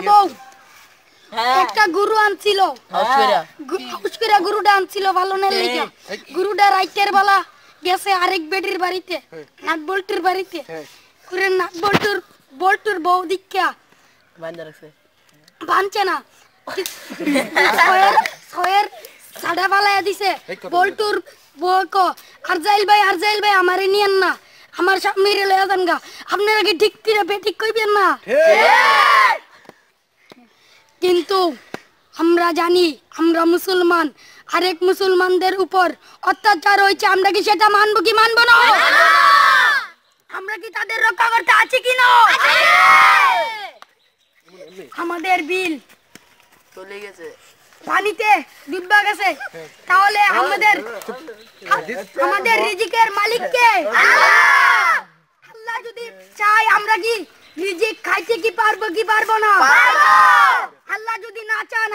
আমার হ্যাঁ। একটা গুরু আনছিল আনছিল ভালো গুরুটা বাড়িতে হ্যাঁ। বাড়িতে হ্যাঁ। বউ বানছে না আরজাইল ভাই আরজাইল ভাই নিয়েন না আমার সব মেরে লয়া যান গা আপনারা কি ঠিক করে কইবেন না আমরা জানি আমরা মুসলমান আরেক মুসলমানদের উপর অত্যাচার হয়েছে আমরা কি সেটা মানবো কি মানবো না আমরা কি তাদের রক্ষা করতে আছি কি না আমাদের বিল চলে গেছে পানিতে ডুববা গেছে তাহলে আমাদের আমাদের রিজিকের মালিক কে আল্লাহ যদি চাই আমরা কি রিজিক খাইতে কি পারবো কি পারবো না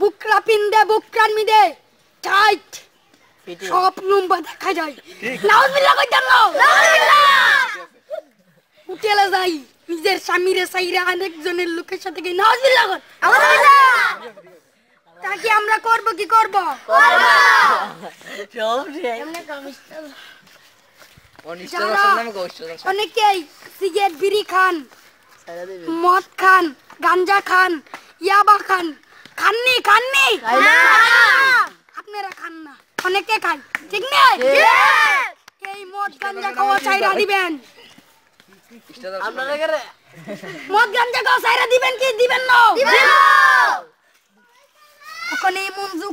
বুকরা পিন্দে বুকরান মিদে টাইট সব নম্বর দেখা যায় নাউজবিল্লাহ কই দাও হোটেলে যাই নিজের স্বামীরে সাইরা অনেকজনের লোকের সাথে গিয়ে নাউজবিল্লাহ কর তা কি আমরা করব কি করব অনেকেই সিগারেট বিড়ি খান মদ খান গাঞ্জা খান ইয়াবা খান অনেকে খাই ঠিক এই মদ খাওয়া চাইরা দিবেন মদ খাওয়া চাইরা দিবেন কি দিবেন না মঞ্জু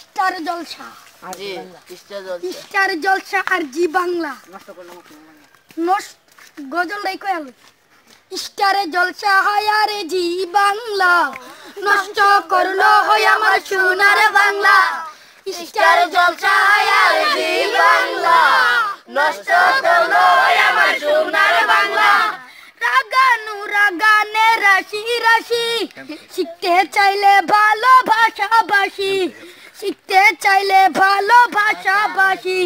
স্টার জলসা জলসা আর জি বাংলা মানে। জি বাংলা নষ্ট করলো হয় আমার সোনার বাংলা তিস্তার জল ছায়ার বাংলা নষ্ট তো আমার সোনার বাংলা রাগানু রাগানে রাশি রাশি শিখতে চাইলে ভালো ভাষাভাষী শিখতে চাইলে ভালো ভাষাভাষী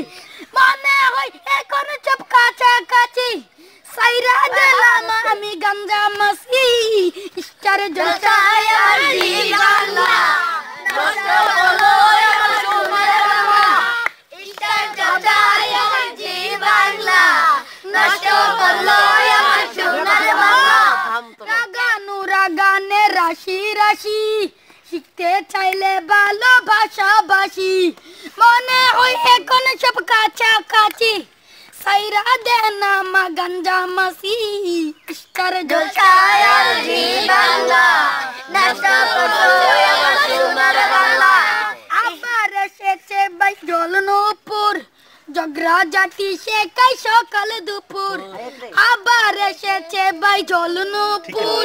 রাশি রাশি শিখতে চাইলে ভালোবাসাবাসি মনে হয় এখন সব কাছাকাছি সাইরা দে না গঞ্জা মাসি ইস্কার আবার এসেছে ভাই জলনপুর জগরা জাতি শেখাই সকাল দুপুর আবার এসেছে ভাই জলনপুর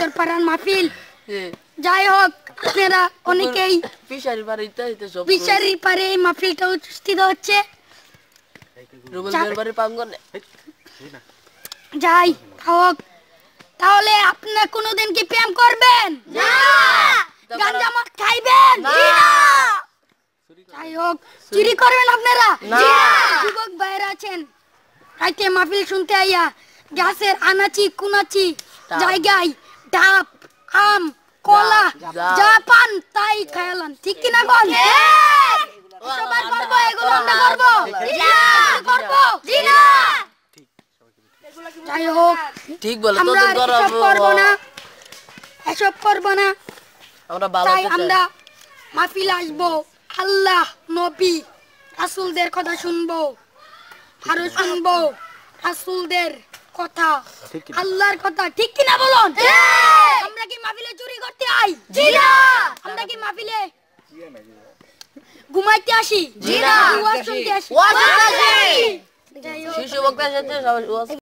তোর পাড়ার মাহফিল হ্যাঁ। যাই হোক আপনারা অনেকেই পিসারি বাড়িতে পিসারি পারে এই মাহফিলটা অনুষ্ঠিত হচ্ছে যাই হোক তাহলে আপনারা কোনোদিন কি প্রেম করবেন না গাঞ্জা মদ খাইবেন না যাই হোক চুরি করবেন আপনারা না যুবক বাইরে আছেন রাইতে মাহফিল শুনতে আইয়া গ্যাসের আনাচি কুনাচি জায়গায় ডাব আম কলা তাই ঠিক কিনা হ্যাঁ! সবার করব এগুলো আমরা করব করব যাই হোক ঠিক বলে করব না এসব করব না আমরা তাই আমরা মাফি আসবো আল্লাহ নবী রাসুলদের কথা শুনবো আরো শুনবো রাসুলদের কথা আল্লাহর কথা ঠিক কিনা বলুন আমরা কি মাহফিলে চুরি করতে আই জি না আমরা কি মাহফিলে ঘুমাইতে আসি জি না ওয়াজ শুনতে আসি শিশু বক্তার সাথে